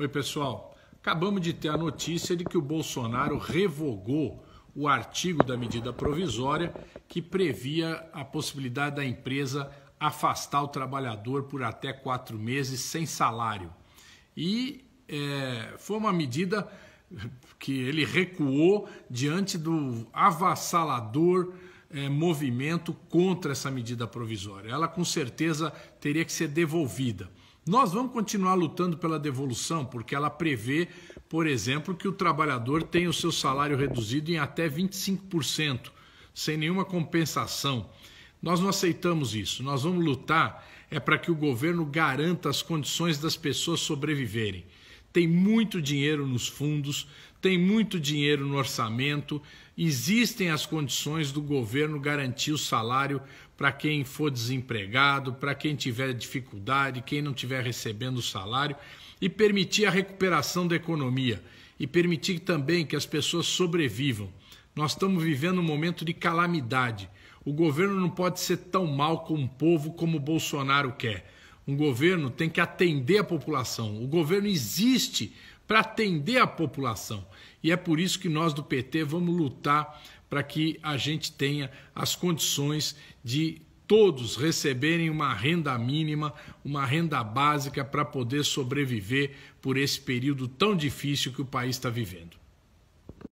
Oi, pessoal. Acabamos de ter a notícia de que o Bolsonaro revogou o artigo da medida provisória que previa a possibilidade da empresa afastar o trabalhador por até quatro meses sem salário. E é, foi uma medida que ele recuou diante do avassalador é, movimento contra essa medida provisória. Ela com certeza teria que ser devolvida. Nós vamos continuar lutando pela devolução, porque ela prevê, por exemplo, que o trabalhador tenha o seu salário reduzido em até 25%, sem nenhuma compensação. Nós não aceitamos isso. Nós vamos lutar é para que o governo garanta as condições das pessoas sobreviverem tem muito dinheiro nos fundos, tem muito dinheiro no orçamento, existem as condições do governo garantir o salário para quem for desempregado, para quem tiver dificuldade, quem não estiver recebendo o salário, e permitir a recuperação da economia e permitir também que as pessoas sobrevivam. Nós estamos vivendo um momento de calamidade. O governo não pode ser tão mal com o povo como Bolsonaro quer. Um governo tem que atender a população. O governo existe para atender a população. E é por isso que nós do PT vamos lutar para que a gente tenha as condições de todos receberem uma renda mínima, uma renda básica para poder sobreviver por esse período tão difícil que o país está vivendo.